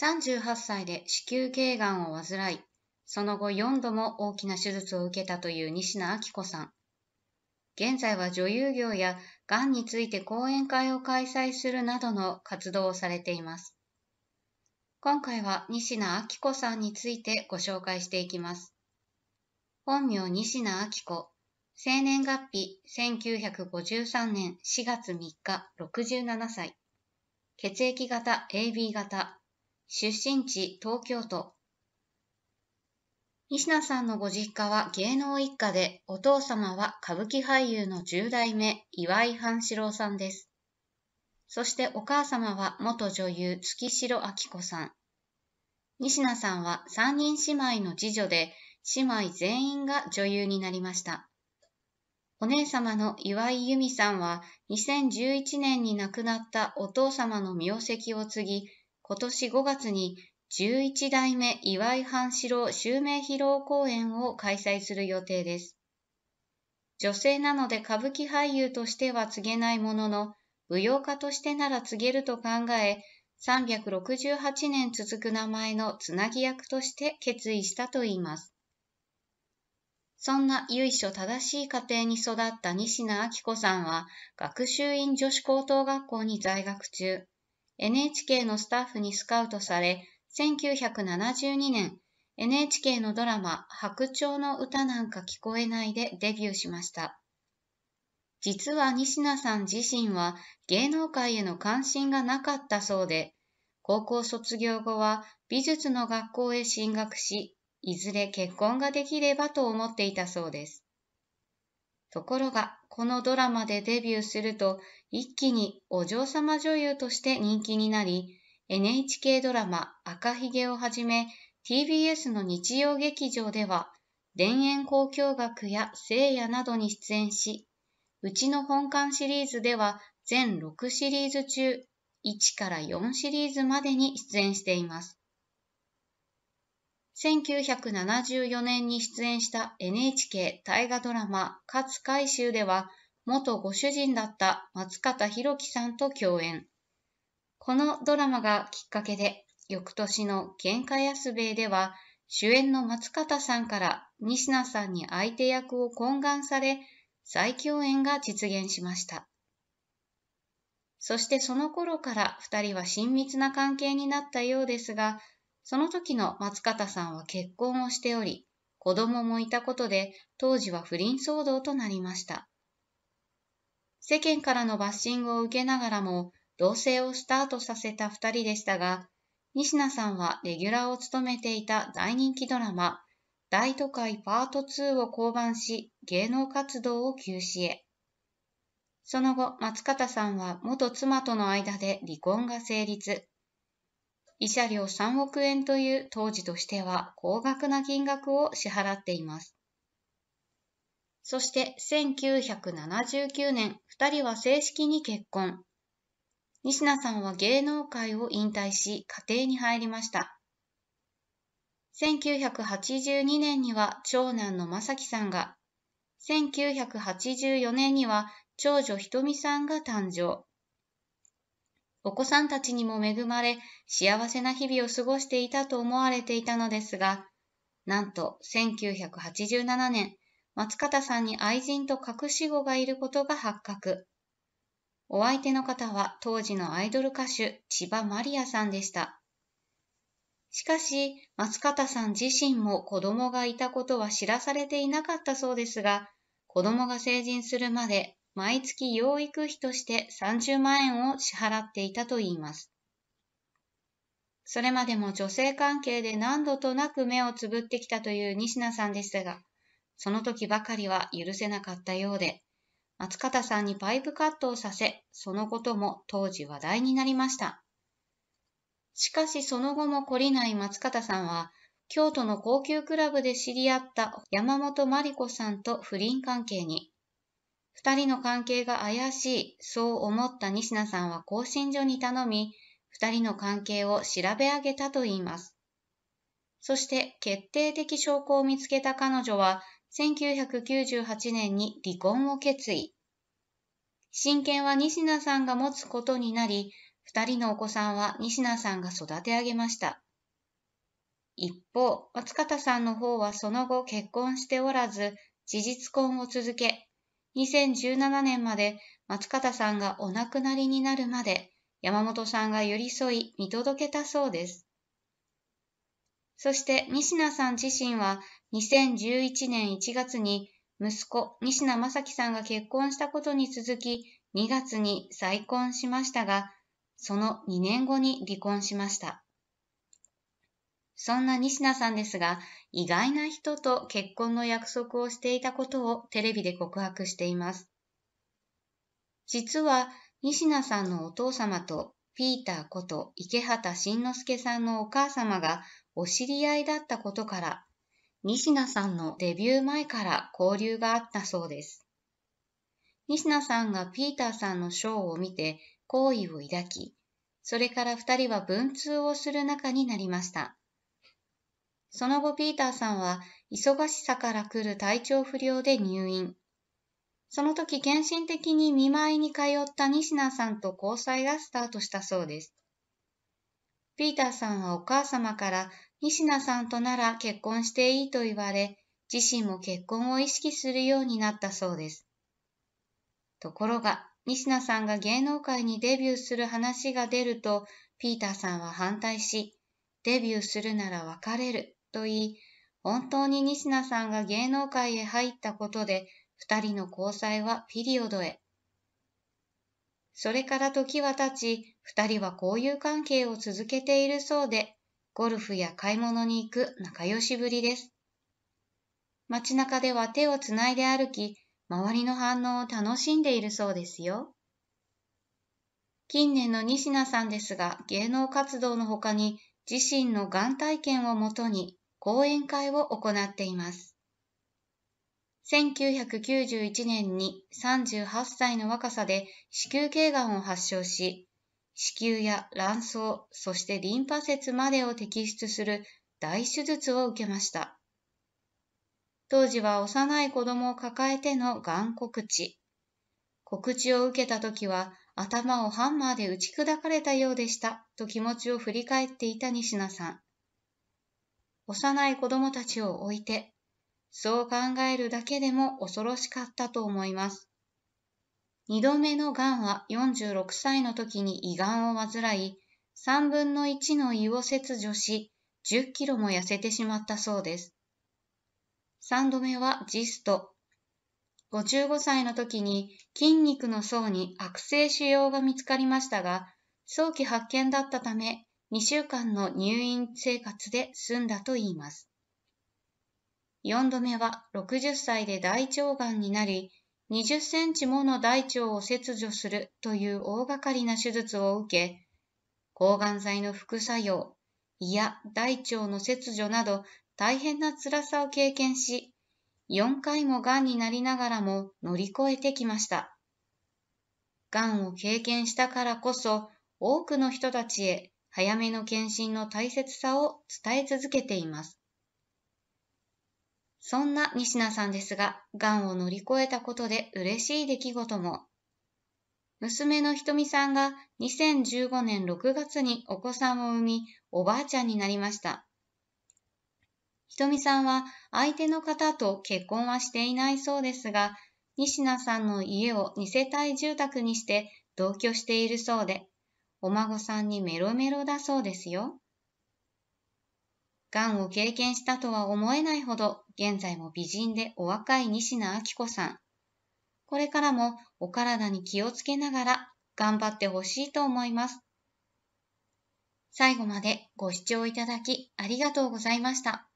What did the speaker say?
38歳で子宮頸がんを患い、その後4度も大きな手術を受けたという西名明子さん。現在は女優業やがんについて講演会を開催するなどの活動をされています。今回は西名明子さんについてご紹介していきます。本名西名明子、生年月日1953年4月3日67歳、血液型 AB 型、出身地東京都。西名さんのご実家は芸能一家で、お父様は歌舞伎俳優の十代目、岩井半四郎さんです。そしてお母様は元女優月城明子さん。西名さんは三人姉妹の次女で、姉妹全員が女優になりました。お姉様の岩井由美さんは2011年に亡くなったお父様の名跡を継ぎ、今年5月に11代目岩井半四郎襲名披露公演を開催する予定です。女性なので歌舞伎俳優としては告げないものの、舞踊家としてなら告げると考え、368年続く名前のつなぎ役として決意したといいます。そんな由緒正しい家庭に育った西名明子さんは、学習院女子高等学校に在学中、NHK のスタッフにスカウトされ、1972年、NHK のドラマ、白鳥の歌なんか聞こえないでデビューしました。実は西名さん自身は芸能界への関心がなかったそうで、高校卒業後は美術の学校へ進学し、いずれ結婚ができればと思っていたそうです。ところが、このドラマでデビューすると、一気にお嬢様女優として人気になり、NHK ドラマ赤ひげをはじめ、TBS の日曜劇場では、田園交響楽や聖夜などに出演し、うちの本館シリーズでは全6シリーズ中、1から4シリーズまでに出演しています。1974年に出演した NHK 大河ドラマ「勝海舟」では元ご主人だった松方弘樹さんと共演このドラマがきっかけで翌年の「喧嘩安兵衛」では主演の松方さんから西名さんに相手役を懇願され再共演が実現しましたそしてその頃から2人は親密な関係になったようですがその時の松方さんは結婚をしており、子供もいたことで当時は不倫騒動となりました。世間からのバッシングを受けながらも同棲をスタートさせた2人でしたが、仁科さんはレギュラーを務めていた大人気ドラマ、大都会パート2を降板し、芸能活動を休止へ。その後、松方さんは元妻との間で離婚が成立。慰謝料3億円という当時としては高額な金額を支払っています。そして1979年、2人は正式に結婚。西名さんは芸能界を引退し、家庭に入りました。1982年には長男の正樹さんが、1984年には長女ひとみさんが誕生。お子さんたちにも恵まれ、幸せな日々を過ごしていたと思われていたのですが、なんと1987年、松方さんに愛人と隠し子がいることが発覚。お相手の方は当時のアイドル歌手、千葉マリアさんでした。しかし、松方さん自身も子供がいたことは知らされていなかったそうですが、子供が成人するまで毎月養育費として30万円を支払っていたといいます。それまでも女性関係で何度となく目をつぶってきたという西名さんでしたが、その時ばかりは許せなかったようで、松方さんにパイプカットをさせ、そのことも当時話題になりました。しかしその後も懲りない松方さんは、京都の高級クラブで知り合った山本真理子さんと不倫関係に、二人の関係が怪しい、そう思った西名さんは更新所に頼み、二人の関係を調べ上げたといいます。そして決定的証拠を見つけた彼女は、1998年に離婚を決意。親権は西名さんが持つことになり、二人のお子さんは西名さんが育て上げました。一方、松方さんの方はその後結婚しておらず、事実婚を続け、2017年まで松方さんがお亡くなりになるまで山本さんが寄り添い見届けたそうです。そして西名さん自身は2011年1月に息子西名正樹さんが結婚したことに続き2月に再婚しましたが、その2年後に離婚しました。そんな西名さんですが、意外な人と結婚の約束をしていたことをテレビで告白しています。実は、西名さんのお父様とピーターこと池畑慎之介さんのお母様がお知り合いだったことから、西名さんのデビュー前から交流があったそうです。西名さんがピーターさんのショーを見て好意を抱き、それから二人は文通をする仲になりました。その後ピーターさんは忙しさから来る体調不良で入院。その時献身的に見舞いに通った西名さんと交際がスタートしたそうです。ピーターさんはお母様から西名さんとなら結婚していいと言われ、自身も結婚を意識するようになったそうです。ところが、西名さんが芸能界にデビューする話が出ると、ピーターさんは反対し、デビューするなら別れると言い、本当に西名さんが芸能界へ入ったことで、二人の交際はピリオドへ。それから時は経ち、二人は交友関係を続けているそうで、ゴルフや買い物に行く仲良しぶりです。街中では手をつないで歩き、周りの反応を楽しんでいるそうですよ。近年の西名さんですが、芸能活動の他に自身の眼体験をもとに講演会を行っています。1991年に38歳の若さで子宮頸がんを発症し、子宮や卵巣、そしてリンパ節までを摘出する大手術を受けました。当時は幼い子供を抱えてのがん告知。告知を受けた時は頭をハンマーで打ち砕かれたようでしたと気持ちを振り返っていた西名さん。幼い子供たちを置いて、そう考えるだけでも恐ろしかったと思います。二度目のがんは46歳の時に胃がんを患い、三分の一の胃を切除し、10キロも痩せてしまったそうです。三度目はジスト。55歳の時に筋肉の層に悪性腫瘍が見つかりましたが、早期発見だったため、2週間の入院生活で済んだといいます。4度目は60歳で大腸がんになり、20センチもの大腸を切除するという大掛かりな手術を受け、抗がん剤の副作用、胃や大腸の切除など大変な辛さを経験し、4回もがんになりながらも乗り越えてきました。がんを経験したからこそ、多くの人たちへ早めの検診の大切さを伝え続けています。そんな西名さんですが、癌を乗り越えたことで嬉しい出来事も。娘のひとみさんが2015年6月にお子さんを産み、おばあちゃんになりました。ひとみさんは相手の方と結婚はしていないそうですが、西名さんの家を2世帯住宅にして同居しているそうで、お孫さんにメロメロだそうですよ。がんを経験したとは思えないほど、現在も美人でお若い西野明子さん。これからもお体に気をつけながら頑張ってほしいと思います。最後までご視聴いただきありがとうございました。